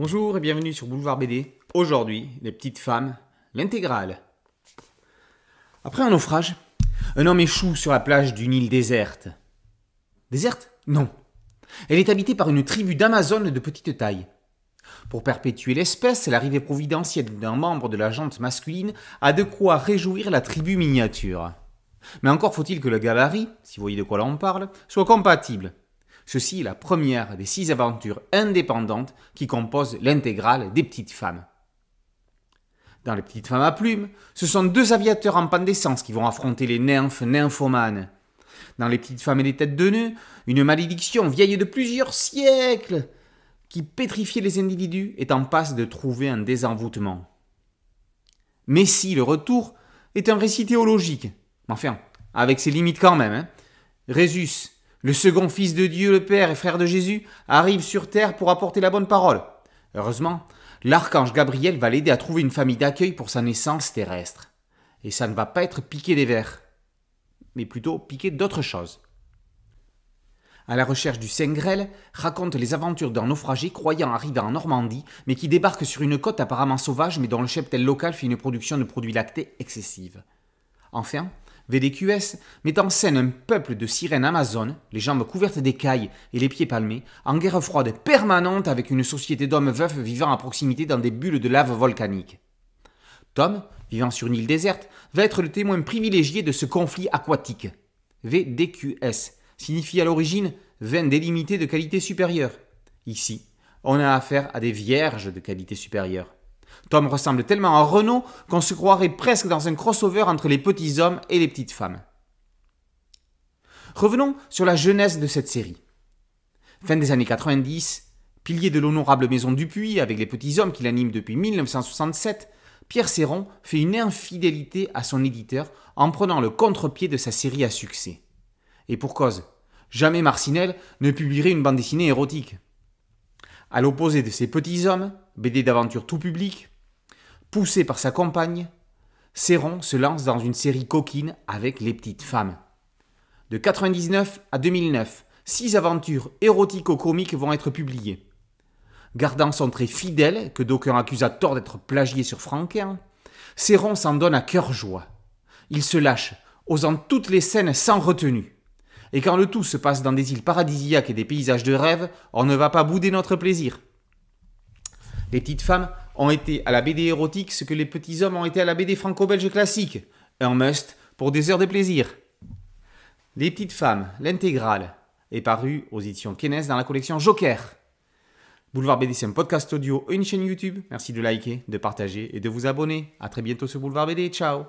Bonjour et bienvenue sur Boulevard BD. Aujourd'hui, les petites femmes, l'intégrale. Après un naufrage, un homme échoue sur la plage d'une île déserte. Déserte Non. Elle est habitée par une tribu d'Amazones de petite taille. Pour perpétuer l'espèce, l'arrivée providentielle d'un membre de la jante masculine a de quoi réjouir la tribu miniature. Mais encore faut-il que le gabarit, si vous voyez de quoi on parle, soit compatible Ceci est la première des six aventures indépendantes qui composent l'intégrale des petites femmes. Dans Les petites femmes à plumes, ce sont deux aviateurs en panne d'essence qui vont affronter les nymphes nymphomanes. Dans Les petites femmes et les têtes de nœuds, une malédiction vieille de plusieurs siècles qui pétrifiait les individus est en passe de trouver un désenvoûtement. Mais si, le retour, est un récit théologique, enfin, avec ses limites quand même. Hein. Résus, le second Fils de Dieu, le Père et frère de Jésus, arrive sur terre pour apporter la bonne parole. Heureusement, l'archange Gabriel va l'aider à trouver une famille d'accueil pour sa naissance terrestre. Et ça ne va pas être piqué des vers, mais plutôt piqué d'autres choses. À la recherche du Saint grel raconte les aventures d'un naufragé croyant arriver en Normandie, mais qui débarque sur une côte apparemment sauvage, mais dont le cheptel local fait une production de produits lactés excessive. Enfin, VDQS met en scène un peuple de sirènes amazones, les jambes couvertes d'écailles et les pieds palmés, en guerre froide permanente avec une société d'hommes veufs vivant à proximité dans des bulles de lave volcanique. Tom, vivant sur une île déserte, va être le témoin privilégié de ce conflit aquatique. VDQS signifie à l'origine veine délimitée de qualité supérieure. Ici, on a affaire à des vierges de qualité supérieure. Tom ressemble tellement à Renault qu'on se croirait presque dans un crossover entre les petits hommes et les petites femmes. Revenons sur la jeunesse de cette série. Fin des années 90, pilier de l'honorable maison Dupuis avec les petits hommes qui l'animent depuis 1967, Pierre Serron fait une infidélité à son éditeur en prenant le contre-pied de sa série à succès. Et pour cause, jamais Marcinelle ne publierait une bande dessinée érotique. À l'opposé de ces petits hommes, BD d'aventure tout public, poussé par sa compagne, Céron se lance dans une série coquine avec les petites femmes. De 1999 à 2009, six aventures érotico-comiques vont être publiées. Gardant son trait fidèle, que d'aucuns accusent à tort d'être plagié sur Franquin, Céron s'en donne à cœur joie. Il se lâche, osant toutes les scènes sans retenue. Et quand le tout se passe dans des îles paradisiaques et des paysages de rêve, on ne va pas bouder notre plaisir. Les petites femmes ont été à la BD érotique ce que les petits hommes ont été à la BD franco-belge classique. Un must pour des heures de plaisir. Les petites femmes, l'intégrale, est parue aux éditions Kenes dans la collection Joker. Boulevard BD, c'est un podcast audio et une chaîne YouTube. Merci de liker, de partager et de vous abonner. A très bientôt sur Boulevard BD. Ciao